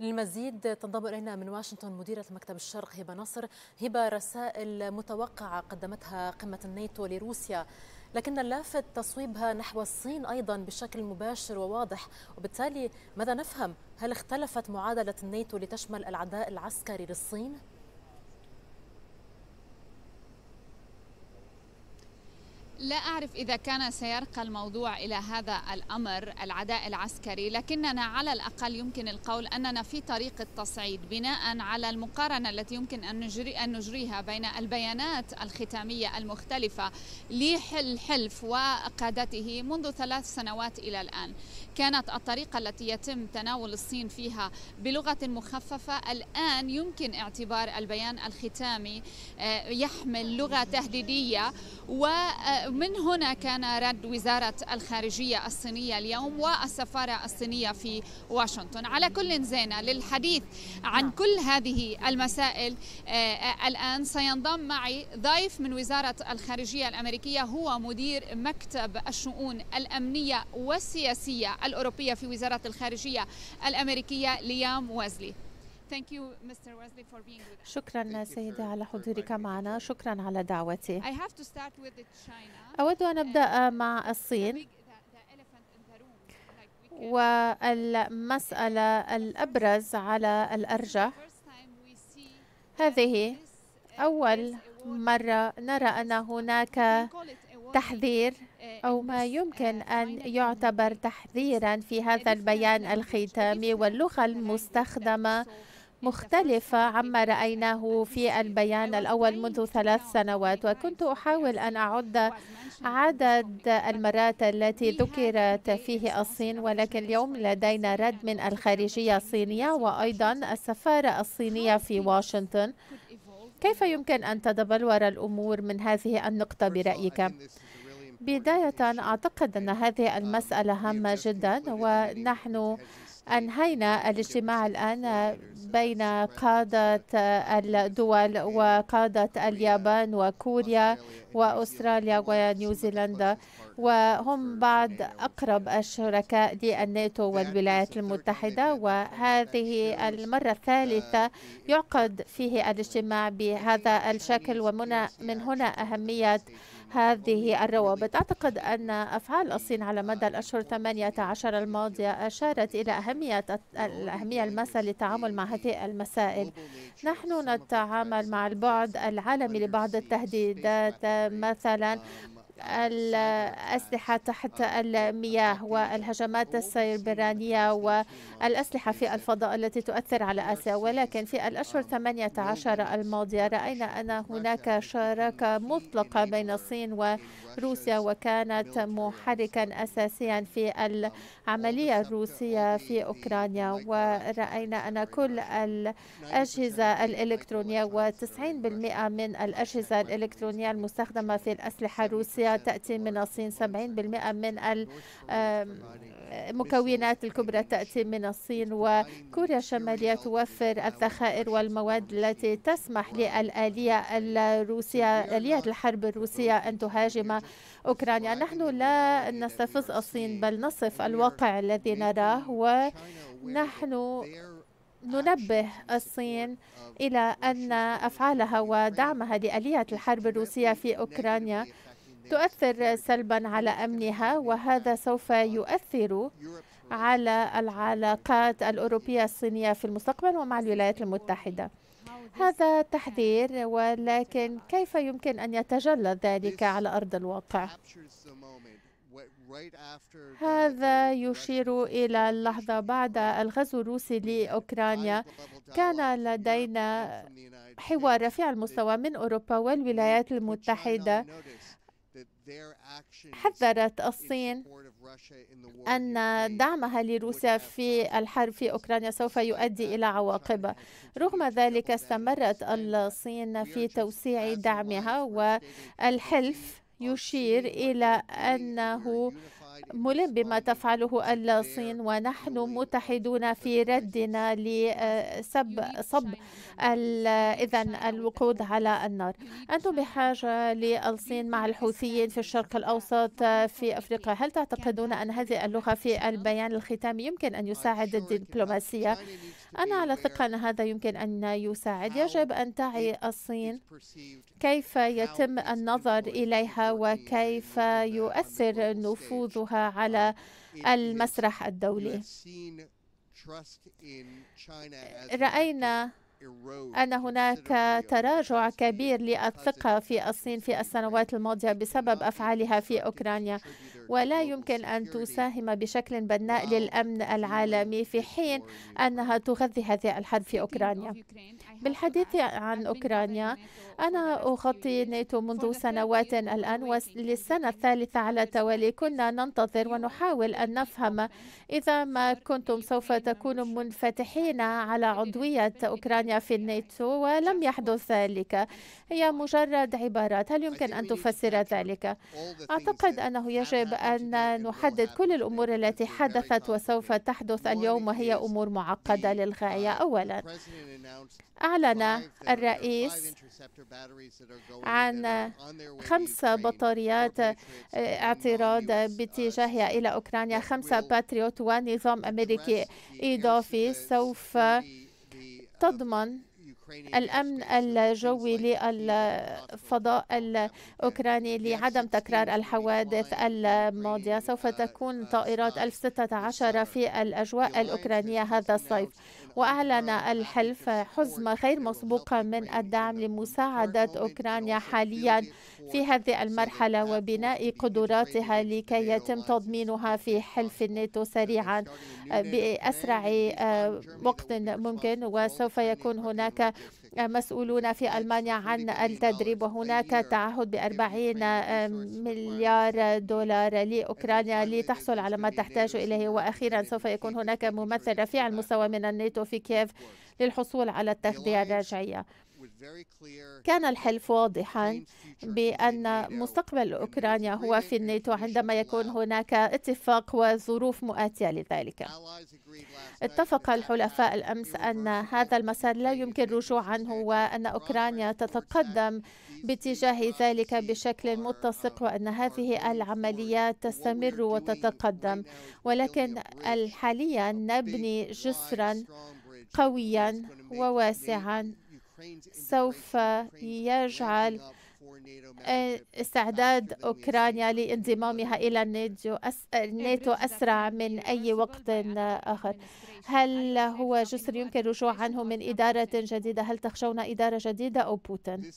للمزيد تنضم إلينا من واشنطن مديرة المكتب الشرق هبة نصر هبة رسائل متوقعة قدمتها قمة الناتو لروسيا لكن اللافت تصويبها نحو الصين أيضا بشكل مباشر وواضح وبالتالي ماذا نفهم هل اختلفت معادلة الناتو لتشمل العداء العسكري للصين؟ لا أعرف إذا كان سيرقى الموضوع إلى هذا الأمر العداء العسكري لكننا على الأقل يمكن القول أننا في طريق التصعيد بناء على المقارنة التي يمكن أن, نجري أن نجريها بين البيانات الختامية المختلفة للحلف وقادته منذ ثلاث سنوات إلى الآن كانت الطريقة التي يتم تناول الصين فيها بلغة مخففة الآن يمكن اعتبار البيان الختامي آه، يحمل لغة تهديدية و آه، من هنا كان رد وزارة الخارجية الصينية اليوم والسفارة الصينية في واشنطن على كل زينة للحديث عن نعم. كل هذه المسائل آه، الآن سينضم معي ضيف من وزارة الخارجية الأمريكية هو مدير مكتب الشؤون الأمنية والسياسية الأوروبية في وزارة الخارجية الأمريكية ليام وازلي شكرا سيدي على حضورك معنا شكرا على دعوتي أود أن أبدأ مع الصين والمسألة الأبرز على الأرجح هذه أول مرة نرى أن هناك تحذير أو ما يمكن أن يعتبر تحذيرا في هذا البيان الختامي واللغة المستخدمة مختلفة عما رأيناه في البيان الأول منذ ثلاث سنوات وكنت أحاول أن أعد عدد المرات التي ذكرت فيه الصين ولكن اليوم لدينا رد من الخارجية الصينية وأيضا السفارة الصينية في واشنطن كيف يمكن أن تتبلور الأمور من هذه النقطة برأيك؟ بداية أعتقد أن هذه المسألة هامة جدا ونحن أنهينا الاجتماع الآن بين قادة الدول وقادة اليابان وكوريا وأستراليا ونيوزيلندا وهم بعض أقرب الشركاء للناتو والولايات المتحدة وهذه المرة الثالثة يعقد فيه الاجتماع بهذا الشكل ومن هنا أهمية هذه الروابط أعتقد أن أفعال الصين على مدى الأشهر 18 الماضية أشارت إلى أهمية الأهمية الماسة للتعامل مع هذه المسائل نحن نتعامل مع البعد العالمي لبعض التهديدات مثلا الأسلحة تحت المياه والهجمات السيبرانية والأسلحة في الفضاء التي تؤثر على آسيا ولكن في الأشهر 18 الماضية رأينا أن هناك شراكة مطلقة بين الصين وروسيا وكانت محركا أساسيا في العملية الروسية في أوكرانيا ورأينا أن كل الأجهزة الإلكترونية و90% من الأجهزة الإلكترونية المستخدمة في الأسلحة الروسية روسيا تأتي من الصين 70% من المكونات الكبرى تأتي من الصين وكوريا الشمالية توفر الذخائر والمواد التي تسمح للآلية الروسية آلية الحرب الروسية أن تهاجم أوكرانيا نحن لا نستفز الصين بل نصف الواقع الذي نراه ونحن ننبه الصين إلى أن أفعالها ودعمها لآلية الحرب الروسية في أوكرانيا تؤثر سلبا على امنها وهذا سوف يؤثر على العلاقات الاوروبيه الصينيه في المستقبل ومع الولايات المتحده هذا تحذير ولكن كيف يمكن ان يتجلى ذلك على ارض الواقع هذا يشير إلى اللحظة بعد الغزو الروسي لأوكرانيا كان لدينا حوار رفيع المستوى من أوروبا والولايات المتحدة حذرت الصين أن دعمها لروسيا في الحرب في أوكرانيا سوف يؤدي إلى عواقب رغم ذلك استمرت الصين في توسيع دعمها والحلف يشير إلى أنه ملم بما تفعله الصين ونحن متحدون في ردنا لسب صب اذا الوقود على النار انتم بحاجه للصين مع الحوثيين في الشرق الاوسط في افريقيا هل تعتقدون ان هذه اللغه في البيان الختامي يمكن ان يساعد الدبلوماسيه أنا على ثقة أن هذا يمكن أن يساعد يجب أن تعي الصين كيف يتم النظر إليها وكيف يؤثر نفوذها على المسرح الدولي رأينا أن هناك تراجع كبير للثقة في الصين في السنوات الماضية بسبب أفعالها في أوكرانيا ولا يمكن أن تساهم بشكل بناء للأمن العالمي في حين أنها تغذي هذه الحرب في أوكرانيا بالحديث عن أوكرانيا أنا أغطي ناتو منذ سنوات الآن وللسنة الثالثة على التوالي كنا ننتظر ونحاول أن نفهم إذا ما كنتم سوف تكونوا منفتحين على عضوية أوكرانيا في الناتو ولم يحدث ذلك هي مجرد عبارات هل يمكن أن تفسر ذلك؟ أعتقد أنه يجب أن نحدد كل الأمور التي حدثت وسوف تحدث اليوم وهي أمور معقدة للغاية أولا أعلن الرئيس عن خمس بطاريات اعتراض باتجاهها إلى أوكرانيا خمسة باتريوت ونظام أمريكي إضافي سوف تضمن الأمن الجوي للفضاء الأوكراني لعدم تكرار الحوادث الماضية سوف تكون طائرات 16 في الأجواء الأوكرانية هذا الصيف وأعلن الحلف حزمة غير مسبوقة من الدعم لمساعدة أوكرانيا حاليا في هذه المرحلة وبناء قدراتها لكي يتم تضمينها في حلف الناتو سريعا بأسرع وقت ممكن وسوف يكون هناك مسؤولون في ألمانيا عن التدريب وهناك تعهد بأربعين آه، مليار دولار لأوكرانيا لتحصل على ما تحتاج إليه وأخيرا سوف يكون هناك ممثل رفيع المستوى من الناتو في كييف للحصول على التغذية الرجعية كان الحلف واضحا بأن مستقبل أوكرانيا هو في الناتو عندما يكون هناك اتفاق وظروف مؤاتية لذلك اتفق الحلفاء الأمس أن هذا المسار لا يمكن الرجوع عنه وأن أوكرانيا تتقدم باتجاه ذلك بشكل متسق وأن هذه العمليات تستمر وتتقدم ولكن حاليا نبني جسرا قويا وواسعا سوف يجعل إيه، استعداد أوكرانيا لانضمامها إلى الناتو إيه، أسرع من أي وقت يعني آخر هل هو جسر يمكن الرجوع عنه من إدارة جديدة هل تخشون إدارة جديدة أو بوتين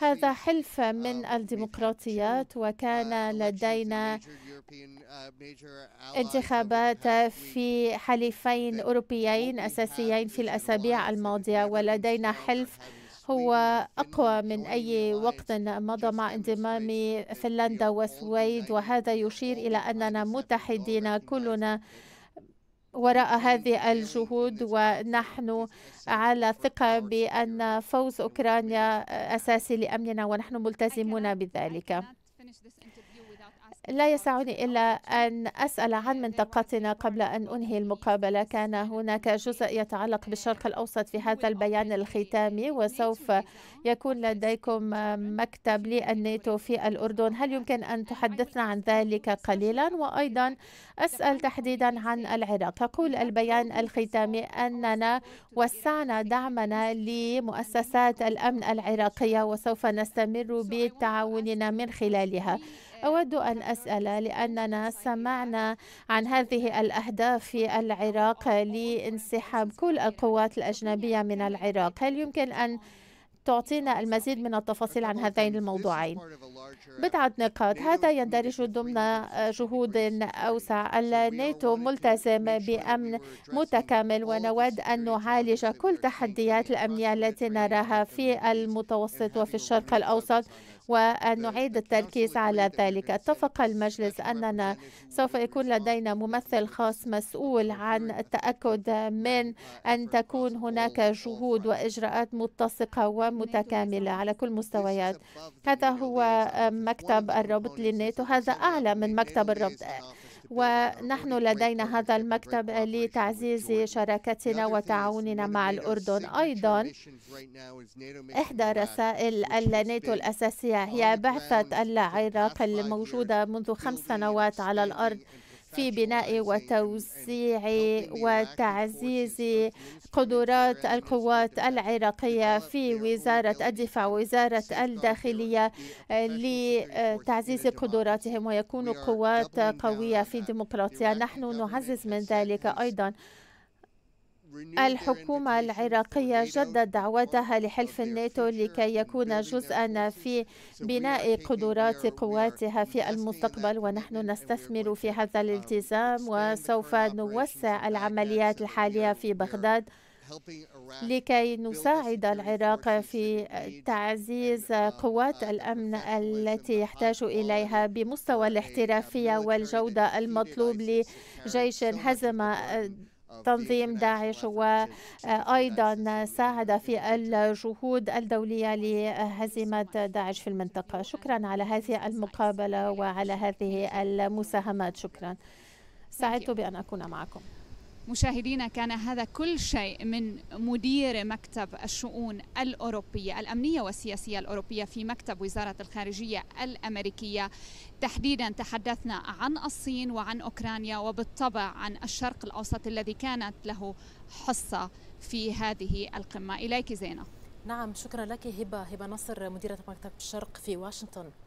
هذا حلف من الديمقراطيات uh, وكان لدينا uh, انتخابات في حليفين أوروبيين أساسيين في الأسابيع الماضية ولدينا حلف هو أقوى من أي وقت مضى مع انضمام فنلندا والسويد وهذا يشير إلى أننا متحدين كلنا وراء هذه الجهود ونحن على ثقة بأن فوز أوكرانيا أساسي لأمننا ونحن ملتزمون بذلك لا يسعني إلا أن أسأل عن منطقتنا قبل أن أنهي المقابلة كان هناك جزء يتعلق بالشرق الأوسط في هذا البيان الختامي وسوف يكون لديكم مكتب للناتو في الأردن هل يمكن أن تحدثنا عن ذلك قليلا وأيضا أسأل تحديدا عن العراق يقول البيان الختامي أننا وسعنا دعمنا لمؤسسات الأمن العراقية وسوف نستمر بتعاوننا من خلالها أود أن أسأل لأننا سمعنا عن هذه الأهداف في العراق لانسحاب كل القوات الأجنبية من العراق هل يمكن أن تعطينا المزيد من التفاصيل عن هذين الموضوعين بضعة نقاط هذا يندرج ضمن جهود أوسع الناتو ملتزم بأمن متكامل ونود أن نعالج كل تحديات الأمنية التي نراها في المتوسط وفي الشرق الأوسط وأن نعيد التركيز على ذلك اتفق المجلس أننا سوف يكون لدينا ممثل خاص مسؤول عن التأكد من أن تكون هناك جهود وإجراءات متسقة ومتكاملة على كل مستويات آه، هذا هو مكتب الربط للناتو هذا أعلى من مكتب الربط ونحن لدينا هذا المكتب لتعزيز شراكتنا وتعاوننا مع الأردن أيضا إحدى رسائل الناتو الأساسية هي بعثة العراق الموجودة منذ خمس سنوات على الأرض في بناء وتوسيع وتعزيز قدرات القوات العراقية في وزارة الدفاع وزارة الداخلية لتعزيز قدراتهم ويكون قوات قوية في ديمقراطية نحن نعزز من ذلك أيضا الحكومة العراقية جدد دعوتها لحلف الناتو لكي يكون جزءا في بناء قدرات قواتها في المستقبل ونحن نستثمر في هذا الالتزام وسوف نوسع العمليات الحالية في بغداد لكي نساعد العراق في تعزيز قوات الامن التي يحتاج اليها بمستوى الاحترافيه والجوده المطلوب لجيش هزم تنظيم داعش وأيضا آه، ساعد في الجهود الدولية لهزيمة داعش في المنطقة شكرا على هذه المقابلة وعلى هذه المساهمات شكرا سعدت بأن أكون معكم مشاهدينا كان هذا كل شيء من مدير مكتب الشؤون الأوروبية الأمنية والسياسية الأوروبية في مكتب وزارة الخارجية الأمريكية تحديدا تحدثنا عن الصين وعن أوكرانيا وبالطبع عن الشرق الأوسط الذي كانت له حصة في هذه القمة إليك زينه نعم شكرا لك هبة هبة نصر مديرة مكتب الشرق في واشنطن